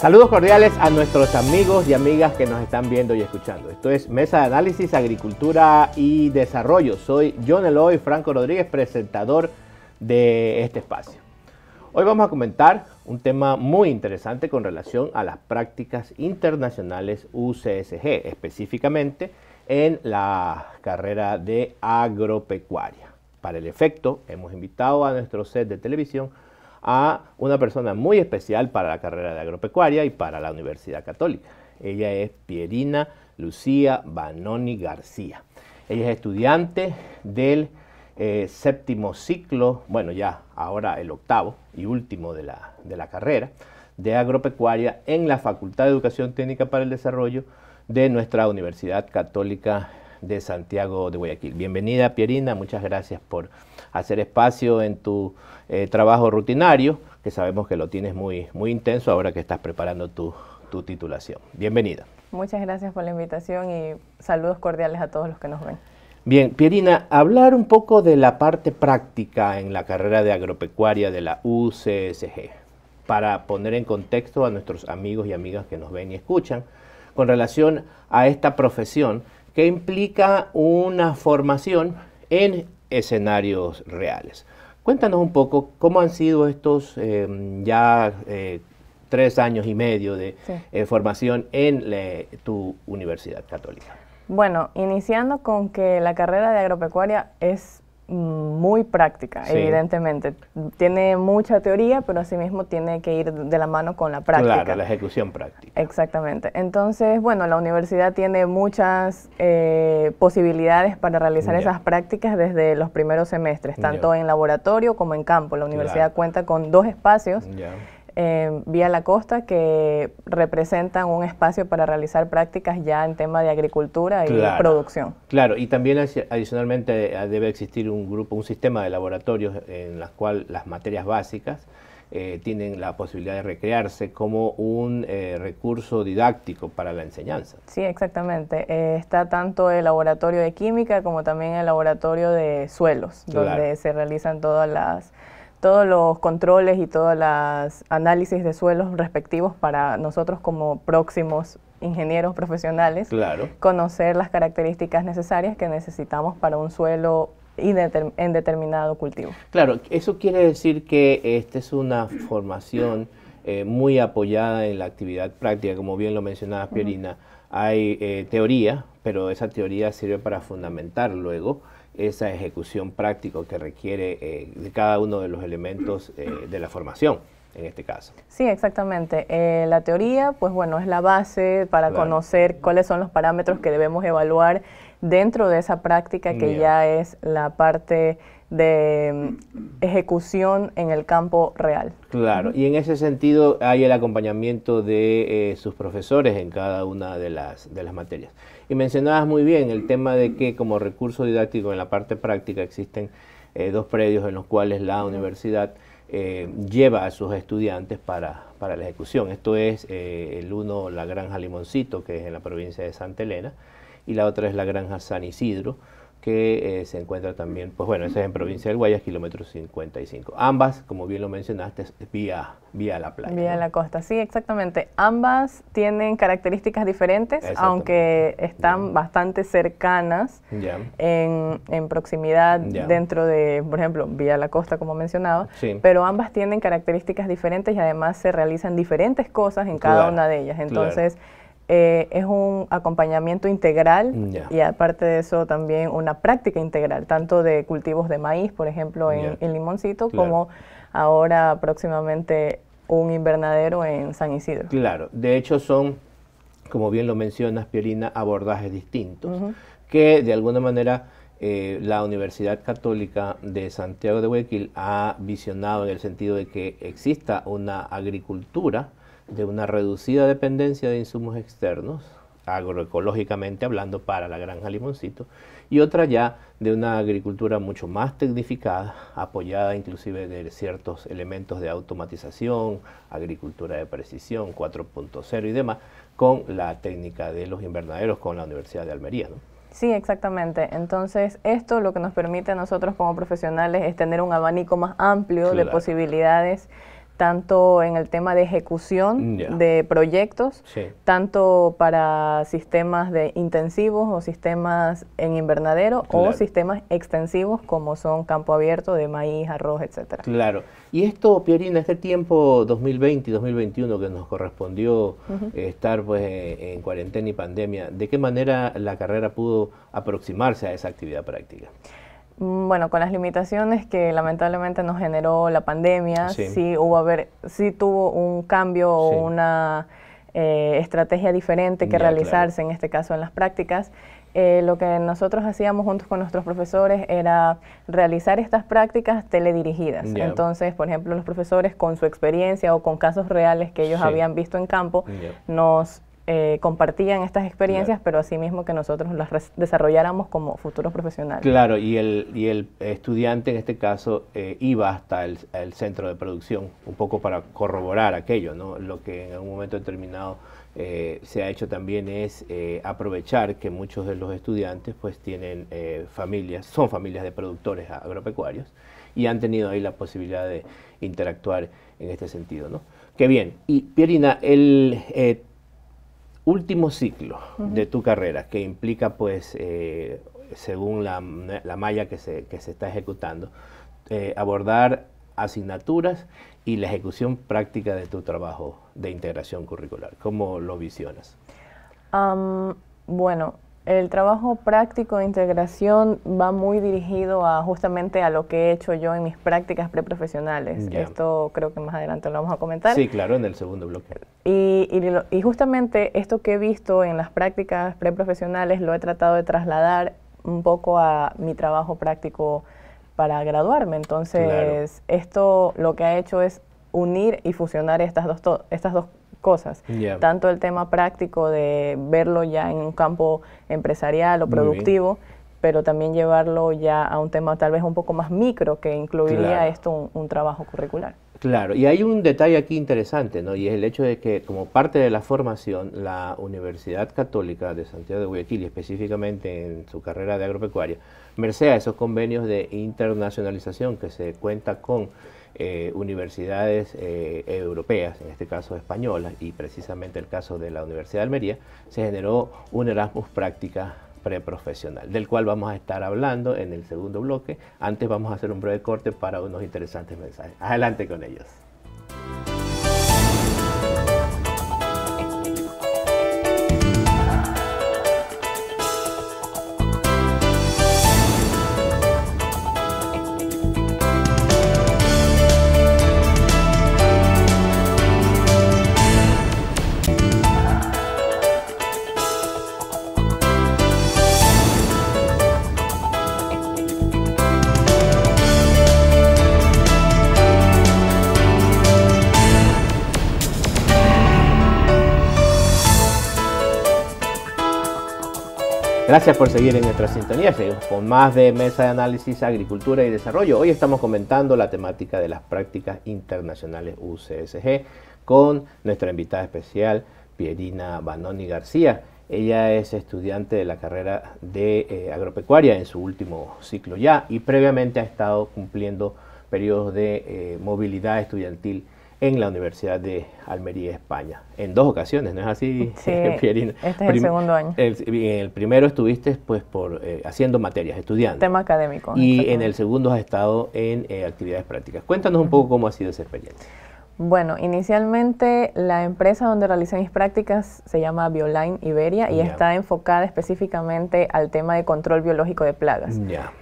Saludos cordiales a nuestros amigos y amigas que nos están viendo y escuchando. Esto es Mesa de Análisis, Agricultura y Desarrollo. Soy John Eloy Franco Rodríguez, presentador de este espacio. Hoy vamos a comentar un tema muy interesante con relación a las prácticas internacionales UCSG, específicamente en la carrera de agropecuaria. Para el efecto, hemos invitado a nuestro set de televisión a una persona muy especial para la carrera de agropecuaria y para la Universidad Católica. Ella es Pierina Lucía Banoni García. Ella es estudiante del eh, séptimo ciclo, bueno ya ahora el octavo y último de la, de la carrera de agropecuaria en la Facultad de Educación Técnica para el Desarrollo de nuestra Universidad Católica de Santiago de Guayaquil. Bienvenida Pierina, muchas gracias por hacer espacio en tu eh, trabajo rutinario, que sabemos que lo tienes muy, muy intenso ahora que estás preparando tu, tu titulación. Bienvenida. Muchas gracias por la invitación y saludos cordiales a todos los que nos ven. Bien, Pierina, hablar un poco de la parte práctica en la carrera de agropecuaria de la UCSG, para poner en contexto a nuestros amigos y amigas que nos ven y escuchan, con relación a esta profesión que implica una formación en escenarios reales. Cuéntanos un poco cómo han sido estos eh, ya eh, tres años y medio de eh, formación en tu Universidad Católica. Bueno, iniciando con que la carrera de agropecuaria es muy práctica, evidentemente. Tiene mucha teoría, pero asimismo tiene que ir de la mano con la práctica. Claro, la ejecución práctica. Exactamente. Entonces, bueno, la universidad tiene muchas eh, posibilidades para realizar esas prácticas desde los primeros semestres, tanto en laboratorio como en campo. La universidad cuenta con dos espacios. Eh, vía la costa que representan un espacio para realizar prácticas ya en tema de agricultura y producción. Claro, y también adicionalmente eh, debe existir un grupo, un sistema de laboratorios en las cual las materias básicas eh, tienen la posibilidad de recrearse como un recurso didáctico para la enseñanza. Sí, exactamente. está tanto el laboratorio de química como también el laboratorio de suelos, donde se realizan todas las todos los controles y todos los análisis de suelos respectivos para nosotros como próximos ingenieros profesionales, claro. conocer las características necesarias que necesitamos para un suelo en determinado cultivo. Claro, eso quiere decir que esta es una formación eh, muy apoyada en la actividad práctica, como bien lo mencionaba Pierina. Hay eh, teoría, pero esa teoría sirve para fundamentar luego esa ejecución práctica que requiere eh, de cada uno de los elementos eh, de la formación en este caso. Sí, exactamente. Eh, la teoría, pues bueno, es la base para conocer cuáles son los parámetros que debemos evaluar dentro de esa práctica que ya es la parte de mm, ejecución en el campo real. Claro, y en ese sentido hay el acompañamiento de eh, sus profesores en cada una de las, materias. Y mencionabas muy bien el tema de que como recurso didáctico en la parte práctica existen eh, dos predios en los cuales la universidad eh, lleva a sus estudiantes para, para la ejecución. Esto es el uno, la Granja Limoncito, que es en la provincia de Santa Elena, y la otra es la Granja San Isidro, que eh, se encuentra también, pues bueno, esa es en provincia del Guayas, kilómetro 55. Ambas, como bien lo mencionaste, es vía, vía la playa. Vía la costa, sí, exactamente. Ambas tienen características diferentes, aunque están bastante cercanas en, proximidad dentro de, por ejemplo, vía la costa, como mencionaba, pero ambas tienen características diferentes y además se realizan diferentes cosas en cada una de ellas. Entonces, eh, es un acompañamiento integral mm, y aparte de eso también una práctica integral, tanto de cultivos de maíz, por ejemplo, en, Limoncito, como ahora próximamente un invernadero en San Isidro. Claro, de hecho son, como bien lo mencionas, Piorina, abordajes distintos, que de alguna manera... Eh, la Universidad Católica de Santiago de Guayaquil ha visionado en el sentido de que exista una agricultura de una reducida dependencia de insumos externos, agroecológicamente hablando, para la granja Limoncito, y otra ya de una agricultura mucho más tecnificada, apoyada inclusive de ciertos elementos de automatización, agricultura de precisión 4.0 y demás, con la técnica de los invernaderos con la Universidad de Almería. Sí, exactamente. Entonces, esto lo que nos permite a nosotros como profesionales es tener un abanico más amplio de posibilidades tanto en el tema de ejecución de proyectos, tanto para sistemas de intensivos o sistemas en invernadero o sistemas extensivos como son campo abierto de maíz, arroz, etcétera. Claro. Y esto, Pierina, este tiempo 2020 y 2021 que nos correspondió eh, estar pues eh, en cuarentena y pandemia, ¿de qué manera la carrera pudo aproximarse a esa actividad práctica? Mm, bueno, con las limitaciones que lamentablemente nos generó la pandemia, sí, hubo a sí tuvo un cambio o una eh, estrategia diferente que realizarse, en este caso en las prácticas. Eh, lo que nosotros hacíamos juntos con nuestros profesores era realizar estas prácticas teledirigidas. Entonces, por ejemplo, los profesores con su experiencia o con casos reales que ellos habían visto en campo nos eh, compartían estas experiencias, pero asimismo que nosotros las desarrolláramos como futuros profesionales. Claro, y el, y el estudiante en este caso eh, iba hasta el, centro de producción, un poco para corroborar aquello, ¿no? Lo que en un momento determinado eh, se ha hecho también es aprovechar que muchos de los estudiantes pues tienen familias, son familias de productores agropecuarios y han tenido ahí la posibilidad de interactuar en este sentido, ¿no? Qué bien. Y Pierina, el último ciclo de tu carrera, que implica, pues, eh, según la, malla que se, está ejecutando, eh, abordar asignaturas y la ejecución práctica de tu trabajo de integración curricular. ¿Cómo lo visionas? bueno, el trabajo práctico de integración va muy dirigido a justamente a lo que he hecho yo en mis prácticas preprofesionales. Esto creo que más adelante lo vamos a comentar. Sí, claro, en el segundo bloque. Y, y, justamente esto que he visto en las prácticas preprofesionales lo he tratado de trasladar un poco a mi trabajo práctico para graduarme. Entonces, esto lo que ha hecho es unir y fusionar estas dos, estas dos cosas. Tanto el tema práctico de verlo ya en un campo empresarial o productivo, pero también llevarlo ya a un tema tal vez un poco más micro que incluiría esto un, trabajo curricular. Claro, y hay un detalle aquí interesante, ¿no? Y es el hecho de que como parte de la formación, la Universidad Católica de Santiago de Guayaquil, específicamente en su carrera de agropecuaria, merced a esos convenios de internacionalización que se cuenta con eh, universidades eh, europeas, en este caso españolas, y precisamente el caso de la Universidad de Almería, se generó un Erasmus Práctica preprofesional, del cual vamos a estar hablando en el segundo bloque. Antes vamos a hacer un breve corte para unos interesantes mensajes. Adelante con ellos. Gracias por seguir en nuestra sintonía. Seguimos con más de Mesa de Análisis, Agricultura y Desarrollo. Hoy estamos comentando la temática de las prácticas internacionales UCSG con nuestra invitada especial, Pierina Banoni García. Ella es estudiante de la carrera de eh, agropecuaria en su último ciclo ya y previamente ha estado cumpliendo periodos de eh, movilidad estudiantil en la Universidad de Almería, España. En dos ocasiones, ¿no es así, sí, Pierina? Este es el segundo año. en el primero estuviste pues por eh, haciendo materias, estudiando. Tema académico. Y en el segundo has estado en eh, actividades prácticas. Cuéntanos un poco cómo ha sido esa experiencia. Bueno, inicialmente la empresa donde realicé mis prácticas se llama Bioline Iberia y está enfocada específicamente al tema de control biológico de plagas.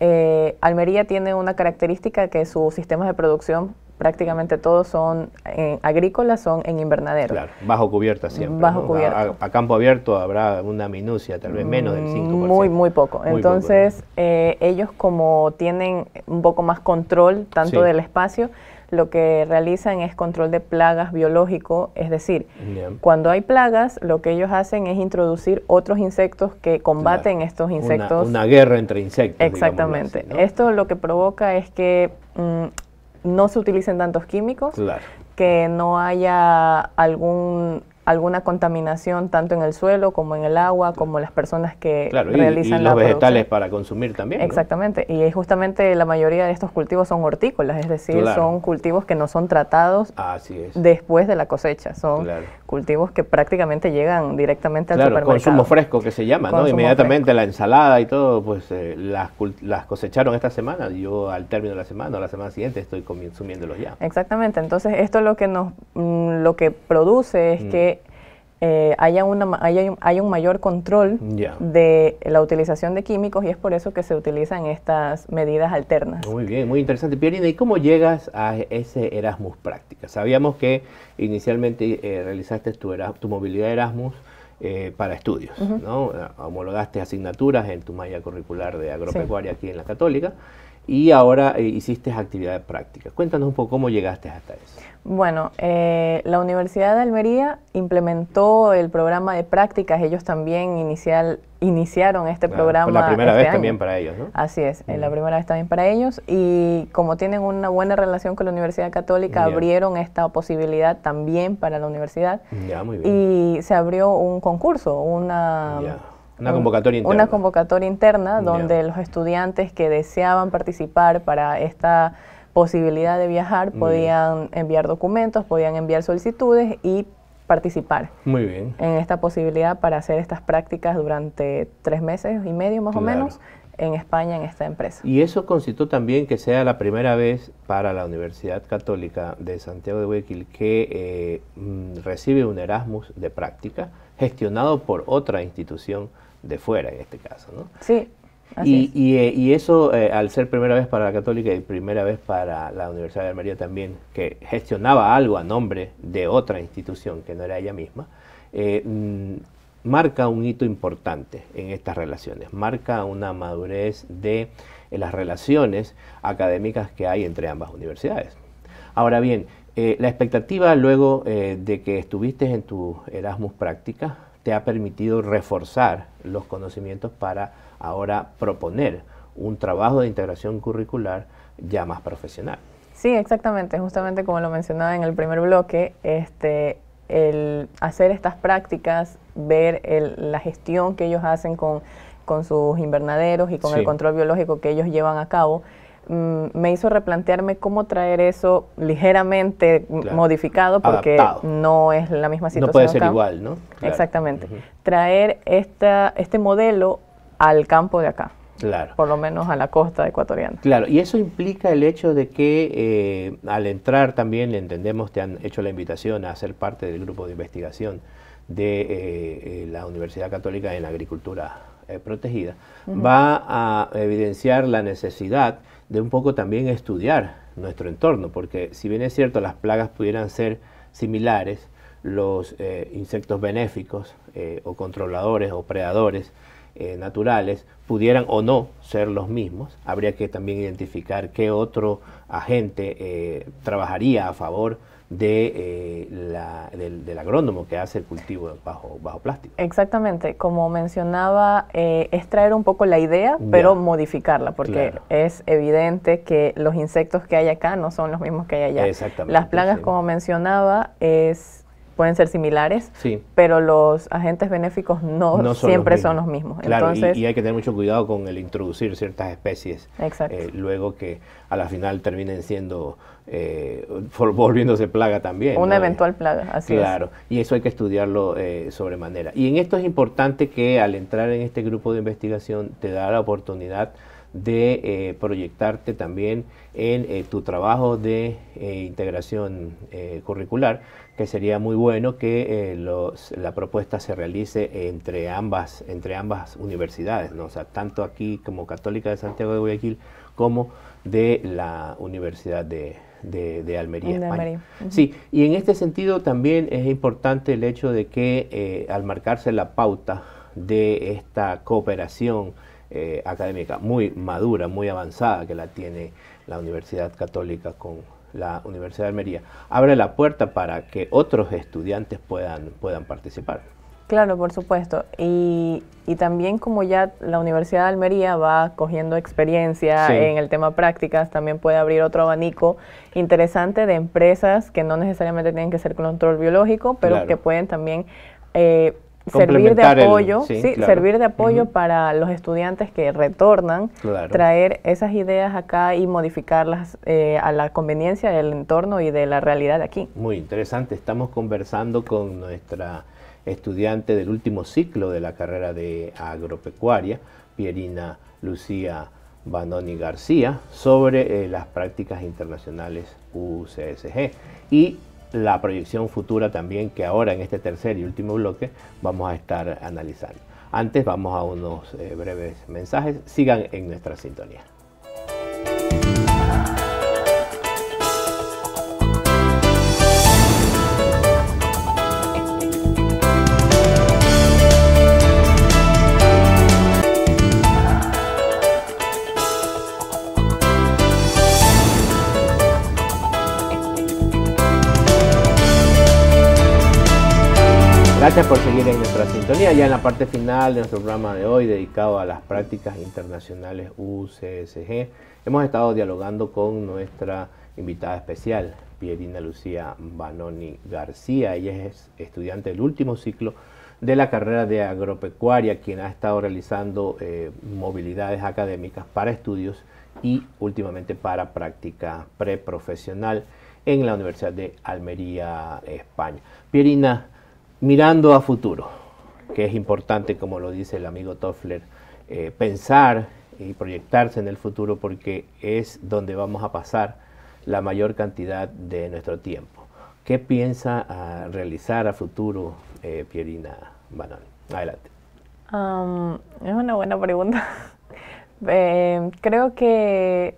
Eh, Almería tiene una característica que sus sistemas de producción prácticamente todos son eh, agrícolas, son en invernadero. Claro, bajo cubierta siempre. Bajo cubierta. A, campo abierto habrá una minucia, tal vez menos del 5%. Muy, muy poco. Entonces, eh, ellos como tienen un poco más control tanto del espacio, lo que realizan es control de plagas biológico, es decir, cuando hay plagas, lo que ellos hacen es introducir otros insectos que combaten estos insectos. Una, guerra entre insectos. Exactamente. Esto lo que provoca es que mm, no se utilicen tantos químicos, que no haya algún alguna contaminación tanto en el suelo como en el agua, como las personas que realizan y los vegetales para consumir también. Exactamente, y justamente la mayoría de estos cultivos son hortícolas, es decir, son cultivos que no son tratados después de la cosecha, son cultivos que prácticamente llegan directamente al supermercado. consumo fresco que se llama, ¿no? Inmediatamente la ensalada y todo, pues eh, las, las cosecharon esta semana, yo al término de la semana o la semana siguiente estoy consumiéndolos ya. Exactamente, entonces esto lo que nos, mm, lo que produce es mm. que hay eh, haya, una, un mayor control de la utilización de químicos y es por eso que se utilizan estas medidas alternas. Muy bien, muy interesante. Pierina, ¿y cómo llegas a ese Erasmus práctica? Sabíamos que inicialmente eh, realizaste tu, era, tu movilidad Erasmus eh, para estudios, ¿no? Homologaste asignaturas en tu malla curricular de agropecuaria aquí en la Católica y ahora eh, hiciste actividades prácticas. Cuéntanos un poco cómo llegaste hasta eso. Bueno, eh, la Universidad de Almería implementó el programa de prácticas. Ellos también inicial, iniciaron este ah, programa. la primera este vez también para ellos, ¿no? Así es, eh, la primera vez también para ellos. Y como tienen una buena relación con la Universidad Católica, abrieron esta posibilidad también para la universidad. Ya, muy bien. Y se abrió un concurso, una... Una convocatoria interna. Una convocatoria interna donde los estudiantes que deseaban participar para esta posibilidad de viajar podían enviar documentos, podían enviar solicitudes y participar Muy bien. en esta posibilidad para hacer estas prácticas durante tres meses y medio más o menos en España en esta empresa. Y eso constituye también que sea la primera vez para la Universidad Católica de Santiago de Guayaquil que eh, mm, recibe un Erasmus de práctica gestionado por otra institución de fuera en este caso, ¿no? Sí. y, eh, y, eso, eh, al ser primera vez para la Católica y primera vez para la Universidad de Almería también, que gestionaba algo a nombre de otra institución que no era ella misma, eh, mm, marca un hito importante en estas relaciones, marca una madurez de las relaciones académicas que hay entre ambas universidades. Ahora bien, la expectativa luego de que estuviste en tu Erasmus práctica, te ha permitido reforzar los conocimientos para ahora proponer un trabajo de integración curricular ya más profesional. Sí, exactamente, justamente como lo mencionaba en el primer bloque, este, el hacer estas prácticas, ver la gestión que ellos hacen con, sus invernaderos y con el control biológico que ellos llevan a cabo, Mm, me hizo replantearme cómo traer eso ligeramente modificado porque no es la misma situación. No puede ser igual, ¿no? Exactamente. Traer esta, este modelo al campo de acá. Claro. Por lo menos a la costa ecuatoriana. Claro, y eso implica el hecho de que eh, al entrar también, entendemos, te han hecho la invitación a ser parte del grupo de investigación de eh, eh, la Universidad Católica en Agricultura Protegida, va a evidenciar la necesidad de un poco también estudiar nuestro entorno, porque si bien es cierto las plagas pudieran ser similares, los eh, insectos benéficos eh, o controladores o predadores eh, naturales pudieran o no ser los mismos, habría que también identificar qué otro agente trabajaría a favor de, eh, la, del, agrónomo que hace el cultivo bajo, bajo plástico. Exactamente, como mencionaba, eh, es traer un poco la idea, pero modificarla, porque es evidente que los insectos que hay acá no son los mismos que hay allá. Las plagas, como mencionaba, es pueden ser similares, pero los agentes benéficos no, siempre son los mismos. Claro, y, hay que tener mucho cuidado con el introducir ciertas especies, eh, luego que a la final terminen siendo, eh, volviéndose plaga también. Una eventual plaga, así es. Claro, y eso hay que estudiarlo eh, sobremanera. Y en esto es importante que al entrar en este grupo de investigación te da la oportunidad de eh, proyectarte también en tu trabajo de integración curricular, que sería muy bueno que eh, la propuesta se realice entre ambas, entre ambas universidades, ¿no? sea, tanto aquí como Católica de Santiago de Guayaquil como de la Universidad de, Almería. Sí, y en este sentido también es importante el hecho de que eh, al marcarse la pauta de esta cooperación eh, académica muy madura, muy avanzada que la tiene la Universidad Católica con la Universidad de Almería, abre la puerta para que otros estudiantes puedan, puedan participar. Claro, por supuesto. Y, también como ya la Universidad de Almería va cogiendo experiencia en el tema prácticas, también puede abrir otro abanico interesante de empresas que no necesariamente tienen que ser control biológico, pero que pueden también eh, servir de apoyo, servir de apoyo para los estudiantes que retornan, traer esas ideas acá y modificarlas eh, a la conveniencia del entorno y de la realidad de aquí. Muy interesante, estamos conversando con nuestra estudiante del último ciclo de la carrera de agropecuaria, Pierina Lucía Banoni García, sobre eh, las prácticas internacionales UCSG. Y la proyección futura también que ahora en este tercer y último bloque vamos a estar analizando. Antes vamos a unos eh, breves mensajes. Sigan en nuestra sintonía. Gracias por seguir en nuestra sintonía. Ya en la parte final de nuestro programa de hoy, dedicado a las prácticas internacionales UCSG, hemos estado dialogando con nuestra invitada especial, Pierina Lucía Banoni García. Ella es estudiante del último ciclo de la carrera de agropecuaria, quien ha estado realizando eh, movilidades académicas para estudios y últimamente para práctica preprofesional en la Universidad de Almería, España. Pierina, mirando a futuro, que es importante, como lo dice el amigo Toffler, eh, pensar y proyectarse en el futuro porque es donde vamos a pasar la mayor cantidad de nuestro tiempo. ¿Qué piensa ah, realizar a futuro eh, Pierina Banal? Adelante. es una buena pregunta. Eh, creo que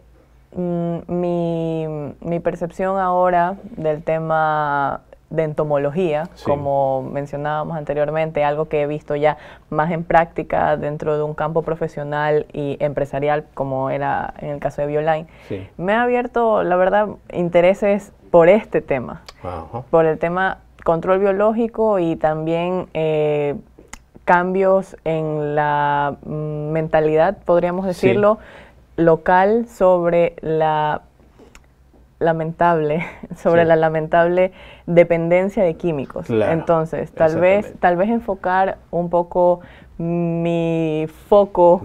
mm, mi percepción ahora del tema de entomología, como mencionábamos anteriormente, algo que he visto ya más en práctica dentro de un campo profesional y empresarial, como era en el caso de Bioline, me ha abierto, la verdad, intereses por este tema, por el tema control biológico y también eh, cambios en la mentalidad, podríamos decirlo, local sobre la lamentable, sobre la lamentable dependencia de químicos. Entonces, tal vez, tal vez enfocar un poco mi foco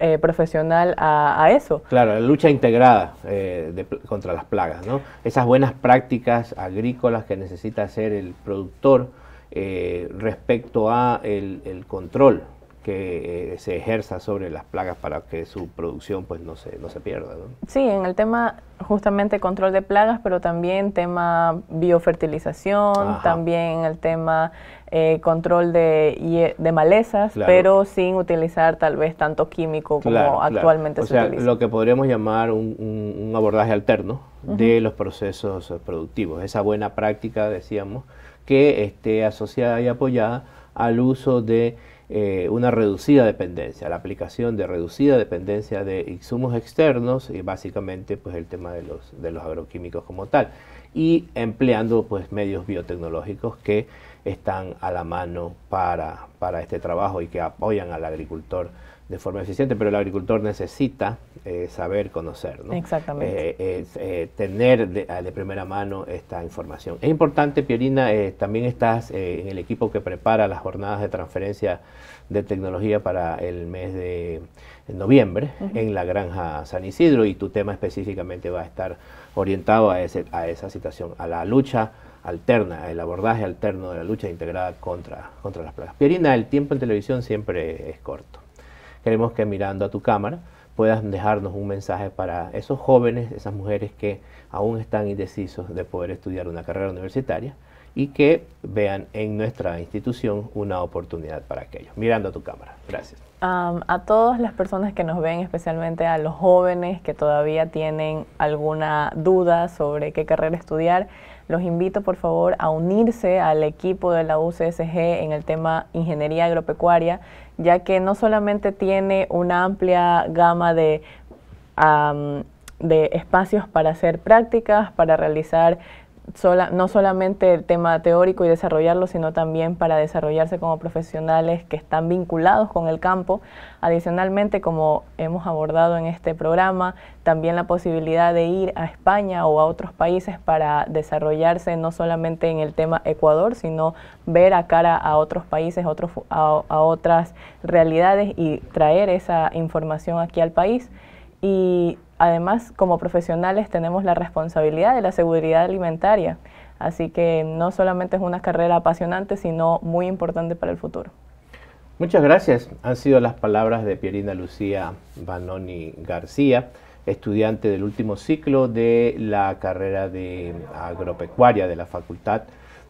eh, profesional a, eso. Claro, la lucha integrada eh, contra las plagas, ¿no? Esas buenas prácticas agrícolas que necesita hacer el productor eh, respecto a el control que eh, se ejerza sobre las plagas para que su producción pues no se, no se pierda. Sí, en el tema justamente control de plagas, pero también tema biofertilización, también el tema eh, control de, de malezas, pero sin utilizar tal vez tanto químico como actualmente O se sea, utiliza. Lo que podríamos llamar un, un, abordaje alterno de los procesos productivos, esa buena práctica, decíamos, que esté asociada y apoyada al uso de eh, una reducida dependencia, la aplicación de reducida dependencia de insumos externos y básicamente pues el tema de los, de los agroquímicos como tal y empleando pues medios biotecnológicos que están a la mano para, para este trabajo y que apoyan al agricultor de forma eficiente, pero el agricultor necesita eh, saber, conocer, eh, eh, tener de, primera mano esta información. Es importante, Piorina, también estás en el equipo que prepara las jornadas de transferencia de tecnología para el mes de noviembre en la granja San Isidro y tu tema específicamente va a estar orientado a, a esa situación, a la lucha alterna, el abordaje alterno de la lucha integrada contra, contra las plagas. Pierina, el tiempo en televisión siempre es corto. Queremos que mirando a tu cámara puedas dejarnos un mensaje para esos jóvenes, esas mujeres que aún están indecisos de poder estudiar una carrera universitaria y que vean en nuestra institución una oportunidad para aquello. Mirando a tu cámara. Gracias. a todas las personas que nos ven, especialmente a los jóvenes que todavía tienen alguna duda sobre qué carrera estudiar, los invito por favor a unirse al equipo de la UCSG en el tema ingeniería agropecuaria, ya que no solamente tiene una amplia gama de, de espacios para hacer prácticas, para realizar no solamente el tema teórico y desarrollarlo, sino también para desarrollarse como profesionales que están vinculados con el campo. Adicionalmente, como hemos abordado en este programa, también la posibilidad de ir a España o a otros países para desarrollarse no solamente en el tema Ecuador, sino ver a cara a otros países, otros, a, a otras realidades y traer esa información aquí al país. Y Además, como profesionales tenemos la responsabilidad de la seguridad alimentaria, así que no solamente es una carrera apasionante, sino muy importante para el futuro. Muchas gracias. Han sido las palabras de Pierina Lucía Banoni García, estudiante del último ciclo de la carrera de agropecuaria de la Facultad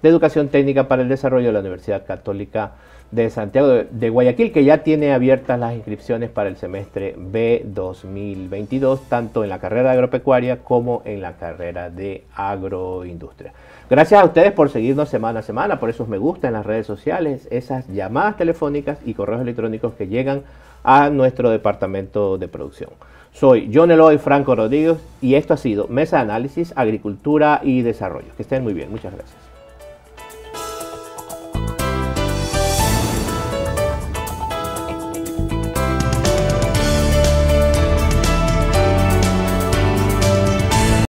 de Educación Técnica para el Desarrollo de la Universidad Católica de Santiago de, Guayaquil, que ya tiene abiertas las inscripciones para el semestre B 2022, tanto en la carrera de agropecuaria como en la carrera de agroindustria. Gracias a ustedes por seguirnos semana a semana, por esos me gusta en las redes sociales, esas llamadas telefónicas y correos electrónicos que llegan a nuestro departamento de producción. Soy John Eloy Franco Rodríguez y esto ha sido Mesa de Análisis, Agricultura y Desarrollo. Que estén muy bien, muchas gracias.